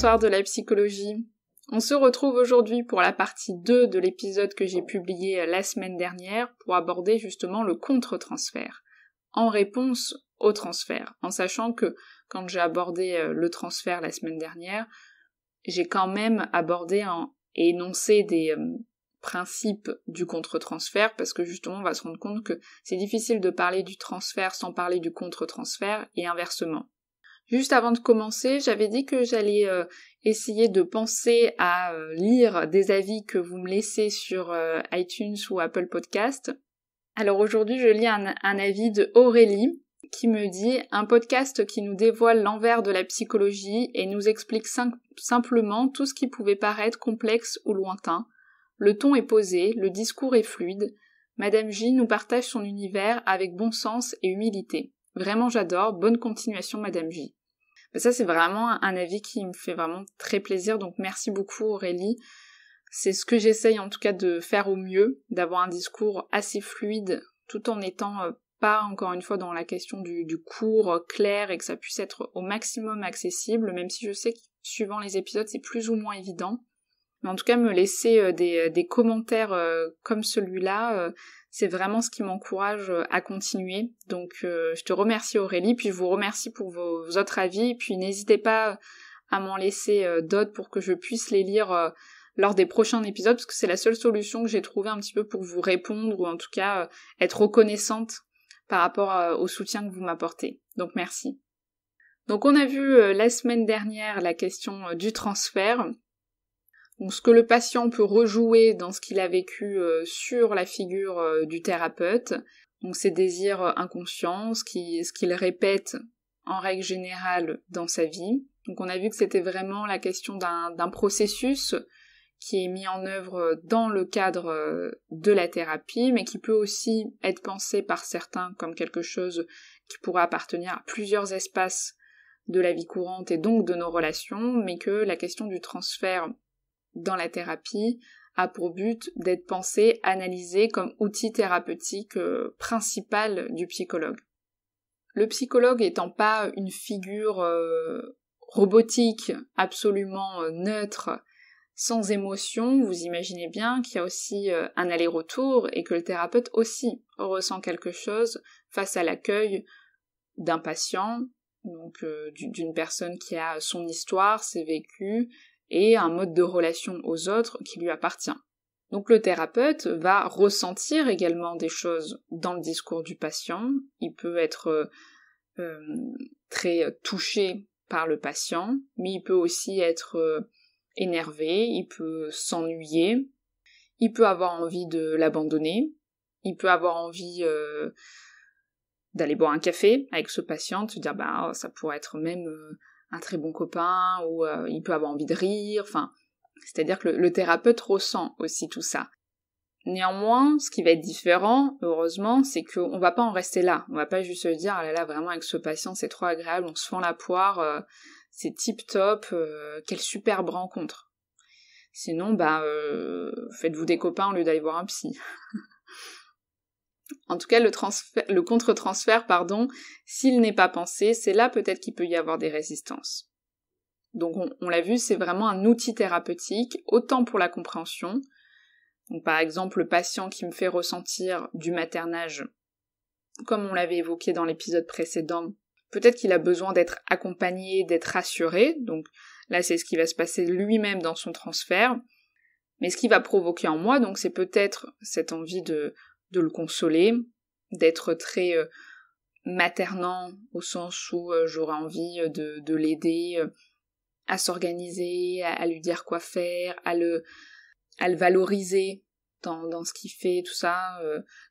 Bonsoir de la psychologie. On se retrouve aujourd'hui pour la partie 2 de l'épisode que j'ai publié euh, la semaine dernière pour aborder justement le contre-transfert, en réponse au transfert, en sachant que quand j'ai abordé euh, le transfert la semaine dernière, j'ai quand même abordé et énoncé des euh, principes du contre-transfert parce que justement on va se rendre compte que c'est difficile de parler du transfert sans parler du contre-transfert et inversement. Juste avant de commencer, j'avais dit que j'allais euh, essayer de penser à euh, lire des avis que vous me laissez sur euh, iTunes ou Apple Podcast. Alors aujourd'hui, je lis un, avis de Aurélie qui me dit un podcast qui nous dévoile l'envers de la psychologie et nous explique simplement tout ce qui pouvait paraître complexe ou lointain. Le ton est posé, le discours est fluide. Madame J nous partage son univers avec bon sens et humilité. Vraiment j'adore, bonne continuation Madame J ça, c'est vraiment un avis qui me fait vraiment très plaisir. Donc merci beaucoup Aurélie. C'est ce que j'essaye en tout cas de faire au mieux, d'avoir un discours assez fluide tout en étant euh, pas encore une fois dans la question du, cours euh, clair et que ça puisse être au maximum accessible, même si je sais que suivant les épisodes c'est plus ou moins évident. Mais en tout cas, me laisser euh, des, commentaires comme celui-là, c'est vraiment ce qui m'encourage euh, à continuer. Donc euh, je te remercie Aurélie, puis je vous remercie pour vos, autres avis, puis n'hésitez pas euh, à m'en laisser d'autres pour que je puisse les lire lors des prochains épisodes, parce que c'est la seule solution que j'ai trouvée un petit peu pour vous répondre, ou en tout cas être reconnaissante par rapport au soutien que vous m'apportez. Donc merci. Donc on a vu la semaine dernière la question du transfert. Donc ce que le patient peut rejouer dans ce qu'il a vécu euh, sur la figure euh, du thérapeute, donc ses désirs euh, inconscients, ce qu'il répète en règle générale dans sa vie. Donc on a vu que c'était vraiment la question d'un processus qui est mis en œuvre dans le cadre de la thérapie, mais qui peut aussi être pensé par certains comme quelque chose qui pourrait appartenir à plusieurs espaces de la vie courante et donc de nos relations, mais que la question du transfert dans la thérapie a pour but d'être pensé, analysé comme outil thérapeutique euh, principal du psychologue. Le psychologue étant pas une figure euh, robotique absolument euh, neutre, sans émotion, vous imaginez bien qu'il y a aussi un aller-retour et que le thérapeute aussi ressent quelque chose face à l'accueil d'un patient, donc d'une personne qui a son histoire, ses vécus, et un mode de relation aux autres qui lui appartient. Donc le thérapeute va ressentir également des choses dans le discours du patient, il peut être euh, euh, très touché par le patient, mais il peut aussi être euh, énervé, il peut s'ennuyer, il peut avoir envie de l'abandonner, il peut avoir envie d'aller boire un café avec ce patient, de se dire bah oh, ça pourrait être même un très bon copain, ou euh, il peut avoir envie de rire, enfin, c'est-à-dire que le, thérapeute ressent aussi tout ça. Néanmoins, ce qui va être différent, heureusement, c'est qu'on va pas en rester là. On va pas juste se dire, ah là là, vraiment avec ce patient, c'est trop agréable, on se fend la poire, euh, c'est tip top, euh, quelle superbe rencontre. Sinon, bah, faites-vous des copains au lieu d'aller voir un psy. En tout cas, le, contre-transfert, pardon, s'il n'est pas pensé, c'est là peut-être qu'il peut y avoir des résistances. Donc on, on l'a vu, c'est vraiment un outil thérapeutique, autant pour la compréhension. Donc par exemple, le patient qui me fait ressentir du maternage, comme on l'avait évoqué dans l'épisode précédent, peut-être qu'il a besoin d'être accompagné, d'être rassuré. Donc là, c'est ce qui va se passer lui-même dans son transfert. Mais ce qui va provoquer en moi, donc, c'est peut-être cette envie de, de le consoler, d'être très euh, maternant au sens où euh, j'aurais envie euh, de, l'aider à s'organiser, à, lui dire quoi faire, à le, valoriser dans, ce qu'il fait, tout ça,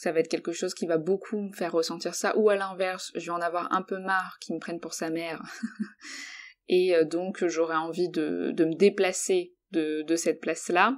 ça va être quelque chose qui va beaucoup me faire ressentir ça, ou à l'inverse, je vais en avoir un peu marre qu'il me prenne pour sa mère, et donc j'aurais envie de, me déplacer de cette place-là,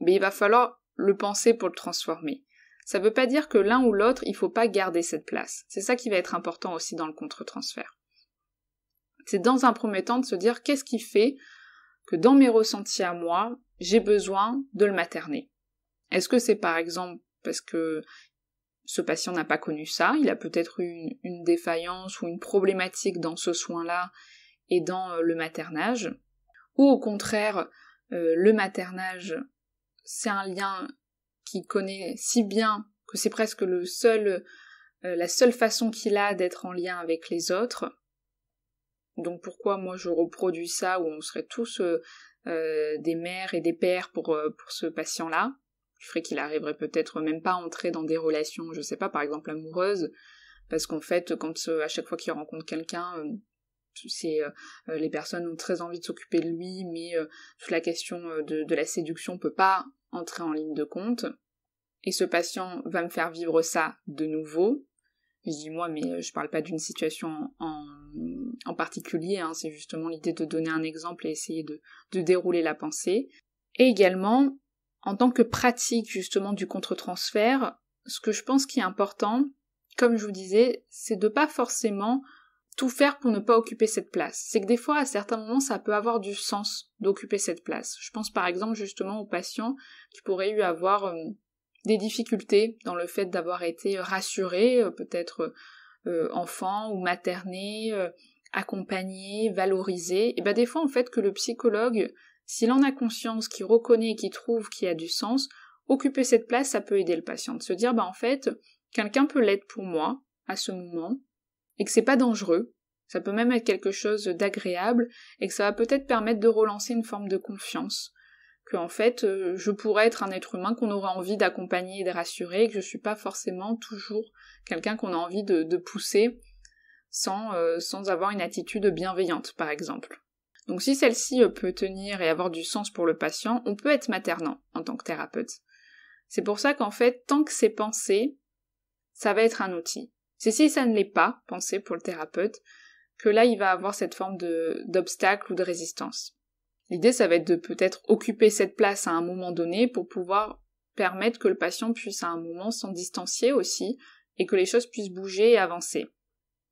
mais il va falloir le penser pour le transformer. Ça ne veut pas dire que l'un ou l'autre, il ne faut pas garder cette place. C'est ça qui va être important aussi dans le contre-transfert. C'est dans un premier temps de se dire qu'est-ce qui fait que dans mes ressentis à moi, j'ai besoin de le materner. Est-ce que c'est par exemple parce que ce patient n'a pas connu ça, il a peut-être eu une, défaillance ou une problématique dans ce soin-là et dans euh, le maternage, ou au contraire, euh, le maternage, c'est un lien qui connaît si bien que c'est presque le seul, euh, la seule façon qu'il a d'être en lien avec les autres. Donc pourquoi moi je reproduis ça où on serait tous euh, euh, des mères et des pères pour, pour ce patient-là, Je ferais qu'il arriverait peut-être même pas à entrer dans des relations, je sais pas, par exemple amoureuses, parce qu'en fait, quand à chaque fois qu'il rencontre quelqu'un, c'est euh, euh, les personnes ont très envie de s'occuper de lui, mais euh, toute la question de, la séduction peut pas entrer en ligne de compte. Et ce patient va me faire vivre ça de nouveau, je dis moi, mais je ne parle pas d'une situation en, particulier, hein, c'est justement l'idée de donner un exemple et essayer de, de, dérouler la pensée. Et également, en tant que pratique justement du contre-transfert, ce que je pense qui est important, comme je vous disais, c'est de pas forcément tout faire pour ne pas occuper cette place. C'est que des fois, à certains moments, ça peut avoir du sens d'occuper cette place. Je pense par exemple justement aux patients qui pourraient eu avoir euh, des difficultés dans le fait d'avoir été euh, rassurés, euh, peut-être enfant enfants ou maternés, accompagnés, valorisés. Et bien des fois, en fait, que le psychologue, s'il en a conscience, qui reconnaît, et qui trouve, y a du sens, occuper cette place, ça peut aider le patient. De se dire, bah en fait, quelqu'un peut l'être pour moi à ce moment, et que c'est pas dangereux, ça peut même être quelque chose d'agréable et que ça va peut-être permettre de relancer une forme de confiance, que en fait euh, je pourrais être un être humain qu'on aura envie d'accompagner et de rassurer, et que je ne suis pas forcément toujours quelqu'un qu'on a envie de, pousser sans, euh, sans avoir une attitude bienveillante par exemple. Donc si celle-ci euh, peut tenir et avoir du sens pour le patient, on peut être maternant en tant que thérapeute. C'est pour ça qu'en fait, tant que c'est pensé, ça va être un outil. C'est si ça ne l'est pas, pensé pour le thérapeute, que là il va avoir cette forme d'obstacle ou de résistance. L'idée, ça va être de peut-être occuper cette place à un moment donné pour pouvoir permettre que le patient puisse à un moment s'en distancier aussi et que les choses puissent bouger et avancer.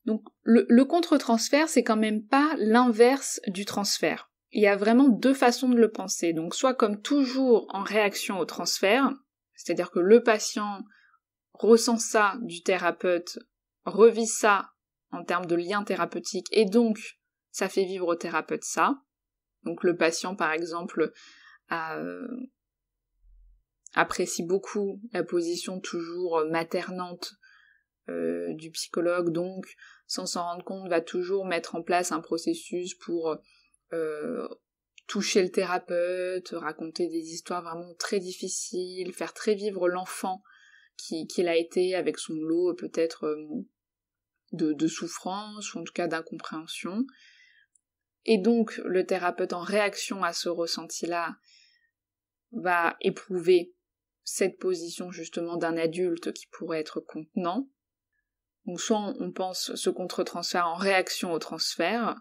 Donc le, contre-transfert, c'est quand même pas l'inverse du transfert. Il y a vraiment deux façons de le penser. Donc soit comme toujours en réaction au transfert, c'est-à-dire que le patient ressent ça du thérapeute revit ça en termes de lien thérapeutique et donc ça fait vivre au thérapeute ça. Donc le patient par exemple euh, apprécie beaucoup la position toujours maternante euh, du psychologue, donc sans s'en rendre compte va toujours mettre en place un processus pour euh, toucher le thérapeute, raconter des histoires vraiment très difficiles, faire très vivre l'enfant qu'il qui a été avec son lot peut-être de, souffrance ou en tout cas d'incompréhension. Et donc le thérapeute en réaction à ce ressenti-là va éprouver cette position justement d'un adulte qui pourrait être contenant. Donc soit on pense ce contre-transfert en réaction au transfert,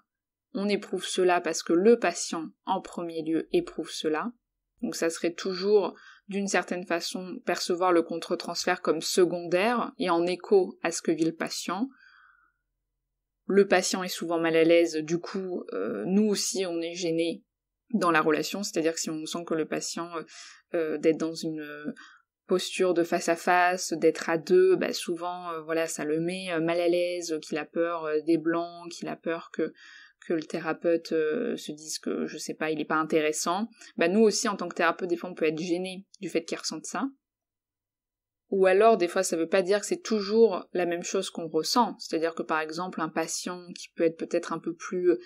on éprouve cela parce que le patient en premier lieu éprouve cela. Donc ça serait toujours d'une certaine façon percevoir le contre-transfert comme secondaire et en écho à ce que vit le patient, le patient est souvent mal à l'aise, du coup, euh, nous aussi, on est gêné dans la relation, c'est-à-dire que si on sent que le patient, euh, euh, d'être dans une posture de face à face, d'être à deux, bah, souvent, voilà, ça le met mal à l'aise, qu'il a peur des blancs, qu'il a peur que que le thérapeute se dise que je sais pas, il n'est pas intéressant, bah, nous aussi en tant que thérapeute des fois on peut être gêné du fait qu'il ressente ça. Ou alors, des fois, ça ne veut pas dire que c'est toujours la même chose qu'on ressent. C'est-à-dire que, par exemple, un patient qui peut être peut-être un peu plus euh,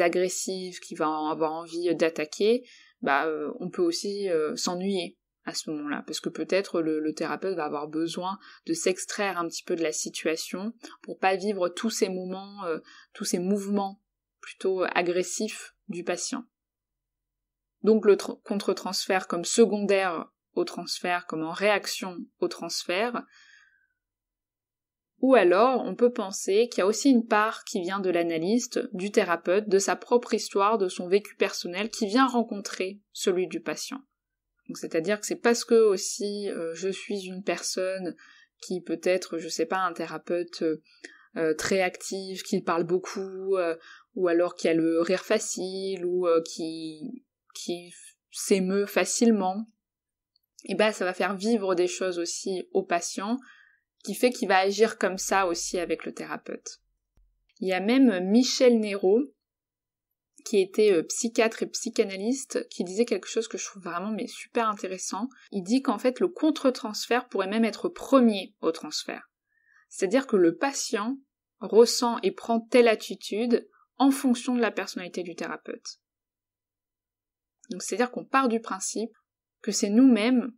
agressif, qui va avoir envie euh, d'attaquer, bah, euh, on peut aussi s'ennuyer à ce moment-là, parce que peut-être le, thérapeute va avoir besoin de s'extraire un petit peu de la situation pour pas vivre tous ces moments, tous ces mouvements plutôt agressifs du patient. Donc le contre-transfert comme secondaire au transfert, comme en réaction au transfert. Ou alors, on peut penser qu'il y a aussi une part qui vient de l'analyste, du thérapeute, de sa propre histoire, de son vécu personnel, qui vient rencontrer celui du patient. c'est-à-dire que c'est parce que aussi euh, je suis une personne qui peut être, je sais pas, un thérapeute euh, euh, très actif, qui parle beaucoup, ou alors qui a le rire facile, ou qui, qui s'émeut facilement, et ben ça va faire vivre des choses aussi au patient, qui fait qu'il va agir comme ça aussi avec le thérapeute. Il y a même Michel Néraud, qui était euh, psychiatre et psychanalyste, qui disait quelque chose que je trouve vraiment mais super intéressant. Il dit qu'en fait le contre-transfert pourrait même être premier au transfert. C'est-à-dire que le patient ressent et prend telle attitude en fonction de la personnalité du thérapeute. Donc c'est-à-dire qu'on part du principe que c'est nous-mêmes,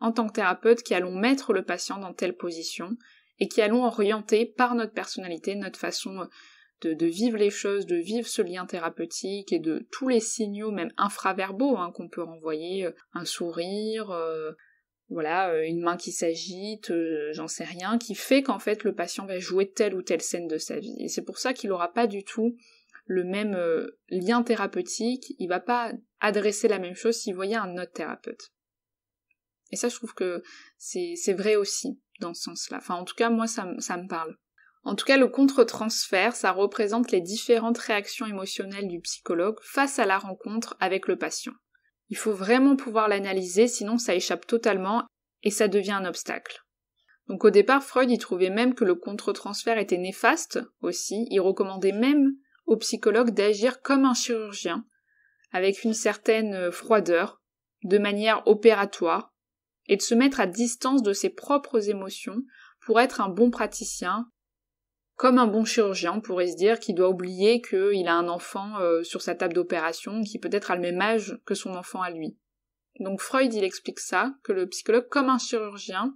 en tant que thérapeute, qui allons mettre le patient dans telle position et qui allons orienter par notre personnalité, notre façon euh, de, vivre les choses, de vivre ce lien thérapeutique et de tous les signaux, même infraverbaux, hein, qu'on peut renvoyer, euh, un sourire, euh, voilà, une main qui s'agite, j'en sais rien, qui fait qu'en fait le patient va jouer telle ou telle scène de sa vie. Et c'est pour ça qu'il n'aura pas du tout le même euh, lien thérapeutique, il va pas adresser la même chose s'il voyait un autre thérapeute. Et ça, je trouve que c'est vrai aussi dans ce sens-là. Enfin, en tout cas, moi, ça, me parle. En tout cas, le contre-transfert, ça représente les différentes réactions émotionnelles du psychologue face à la rencontre avec le patient. Il faut vraiment pouvoir l'analyser, sinon ça échappe totalement et ça devient un obstacle. Donc au départ, Freud il trouvait même que le contre-transfert était néfaste aussi, il recommandait même au psychologue d'agir comme un chirurgien, avec une certaine froideur, de manière opératoire, et de se mettre à distance de ses propres émotions pour être un bon praticien, comme un bon chirurgien, pourrait se dire qu'il doit oublier qu'il a un enfant euh, sur sa table d'opération qui peut-être à le même âge que son enfant à lui. Donc Freud, il explique ça, que le psychologue, comme un chirurgien,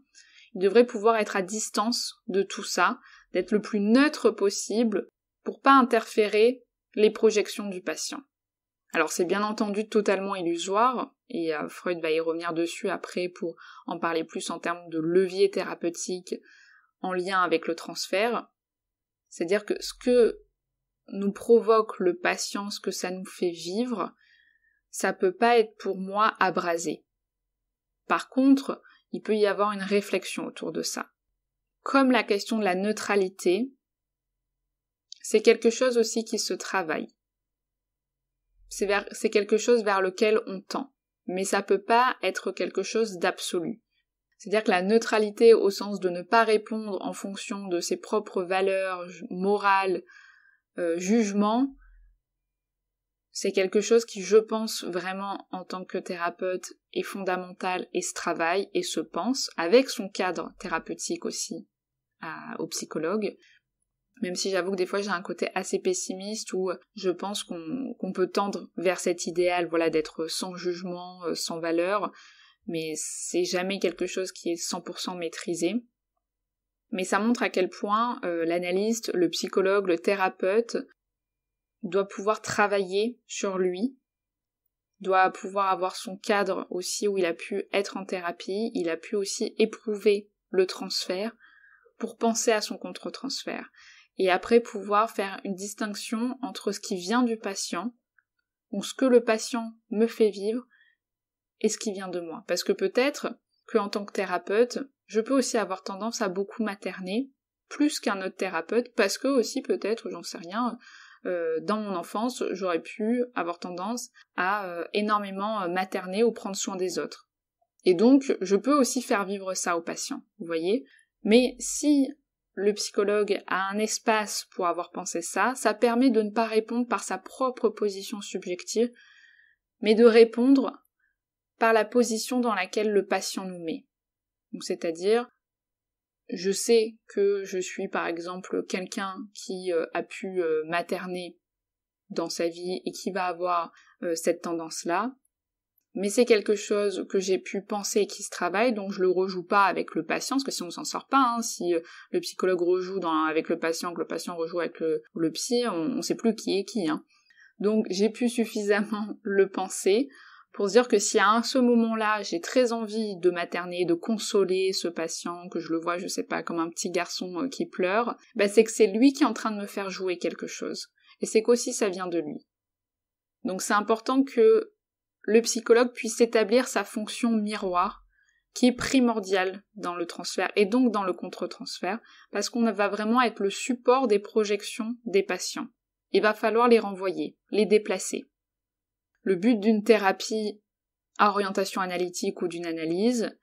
il devrait pouvoir être à distance de tout ça, d'être le plus neutre possible pour pas interférer les projections du patient. Alors c'est bien entendu totalement illusoire, et euh, Freud va y revenir dessus après pour en parler plus en termes de levier thérapeutique en lien avec le transfert. C'est-à-dire que ce que nous provoque le patient, ce que ça nous fait vivre, ça peut pas être pour moi abrasé. Par contre, il peut y avoir une réflexion autour de ça. Comme la question de la neutralité, c'est quelque chose aussi qui se travaille. C'est quelque chose vers lequel on tend. Mais ça peut pas être quelque chose d'absolu. C'est-à-dire que la neutralité au sens de ne pas répondre en fonction de ses propres valeurs morales, euh, jugements, c'est quelque chose qui, je pense vraiment en tant que thérapeute, est fondamental et se travaille et se pense avec son cadre thérapeutique aussi au psychologue même si j'avoue que des fois j'ai un côté assez pessimiste où euh, je pense qu'on peut tendre vers cet idéal, voilà, d'être sans jugement, euh, sans valeur, mais c'est jamais quelque chose qui est 100% maîtrisé. Mais ça montre à quel point euh, l'analyste, le psychologue, le thérapeute doit pouvoir travailler sur lui, doit pouvoir avoir son cadre aussi où il a pu être en thérapie, il a pu aussi éprouver le transfert pour penser à son contre-transfert et après pouvoir faire une distinction entre ce qui vient du patient, ou ce que le patient me fait vivre, et ce qui vient de moi. Parce que peut-être qu'en tant que thérapeute, je peux aussi avoir tendance à beaucoup materner, plus qu'un autre thérapeute, parce que aussi peut-être, j'en sais rien, euh, dans mon enfance, j'aurais pu avoir tendance à euh, énormément euh, materner ou prendre soin des autres. Et donc, je peux aussi faire vivre ça au patient, vous voyez. Mais si le psychologue a un espace pour avoir pensé ça, ça permet de ne pas répondre par sa propre position subjective, mais de répondre par la position dans laquelle le patient nous met. Donc, c'est-à-dire, je sais que je suis par exemple quelqu'un qui euh, a pu euh, materner dans sa vie et qui va avoir euh, cette tendance-là, mais c'est quelque chose que j'ai pu penser qui se travaille, donc je le rejoue pas avec le patient, parce que si on s'en sort pas, hein, si euh, le psychologue rejoue avec le patient, que le patient rejoue avec le, psy, on, ne sait plus qui est qui. Hein. Donc j'ai pu suffisamment le penser pour se dire que si à un, ce moment-là j'ai très envie de materner, de consoler ce patient, que je le vois, je sais pas, comme un petit garçon euh, qui pleure, bah, c'est que c'est lui qui est en train de me faire jouer quelque chose. Et c'est qu'aussi ça vient de lui. Donc c'est important que le psychologue puisse établir sa fonction miroir, qui est primordiale dans le transfert et donc dans le contre-transfert, parce qu'on va vraiment être le support des projections des patients. Il va falloir les renvoyer, les déplacer. Le but d'une thérapie à orientation analytique ou d'une analyse,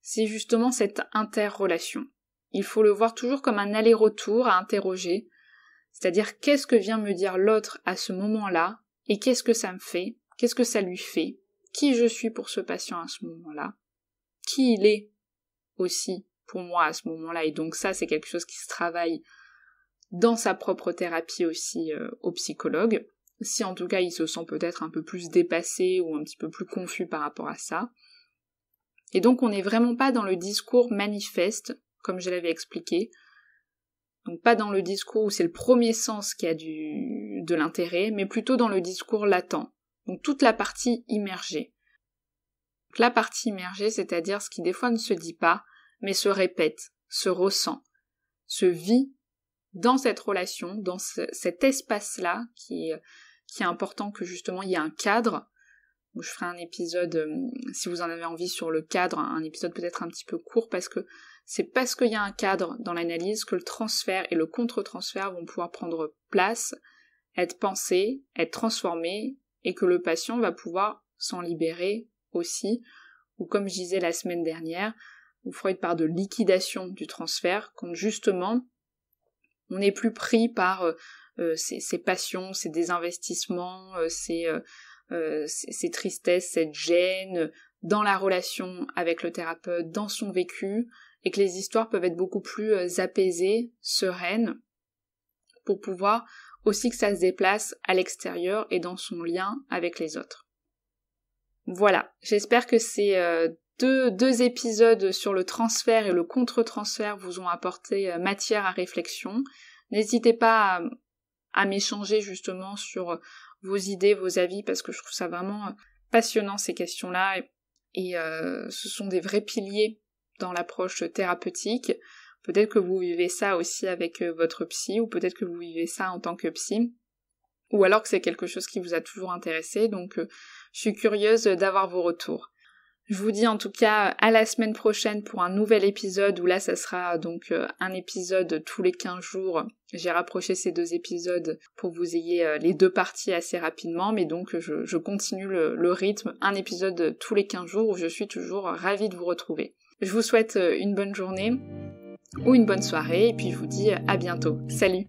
c'est justement cette interrelation. Il faut le voir toujours comme un aller-retour à interroger, c'est-à-dire qu'est-ce que vient me dire l'autre à ce moment-là et qu'est-ce que ça me fait Qu'est-ce que ça lui fait Qui je suis pour ce patient à ce moment-là Qui il est aussi pour moi à ce moment-là Et donc ça, c'est quelque chose qui se travaille dans sa propre thérapie aussi euh, au psychologue, si en tout cas il se sent peut-être un peu plus dépassé ou un petit peu plus confus par rapport à ça. Et donc on n'est vraiment pas dans le discours manifeste, comme je l'avais expliqué, donc pas dans le discours où c'est le premier sens qui a du, de l'intérêt, mais plutôt dans le discours latent, donc toute la partie immergée. la partie immergée, c'est-à-dire ce qui des fois ne se dit pas, mais se répète, se ressent, se vit dans cette relation, dans cet espace-là qui, est important que justement il y ait un cadre. je ferai un épisode, euh, si vous en avez envie, sur le cadre, un épisode peut-être un petit peu court parce que c'est parce qu'il y a un cadre dans l'analyse que le transfert et le contre-transfert vont pouvoir prendre place, être pensés, être transformés et que le patient va pouvoir s'en libérer aussi, ou comme je disais la semaine dernière, où Freud parle de liquidation du transfert, quand justement on n'est plus pris par euh, euh, ces, passions, ces désinvestissements, euh, ces, tristesses, cette gêne dans la relation avec le thérapeute, dans son vécu, et que les histoires peuvent être beaucoup plus apaisées, sereines, pour pouvoir aussi que ça se déplace à l'extérieur et dans son lien avec les autres. Voilà, j'espère que ces euh, deux, épisodes sur le transfert et le contre-transfert vous ont apporté euh, matière à réflexion. N'hésitez pas à, m'échanger justement sur vos idées, vos avis, parce que je trouve ça vraiment euh, passionnant ces questions-là. Et, ce sont des vrais piliers dans l'approche thérapeutique. Peut-être que vous vivez ça aussi avec euh, votre psy ou peut-être que vous vivez ça en tant que psy ou alors que c'est quelque chose qui vous a toujours intéressé. Donc euh, je suis curieuse d'avoir vos retours. Je vous dis en tout cas à la semaine prochaine pour un nouvel épisode où là ça sera donc euh, un épisode tous les 15 jours. J'ai rapproché ces deux épisodes pour vous ayez les deux parties assez rapidement mais donc je, continue le, le, rythme, un épisode tous les 15 jours où je suis toujours ravie de vous retrouver. Je vous souhaite une bonne journée ou une bonne soirée et puis je vous dis à bientôt. Salut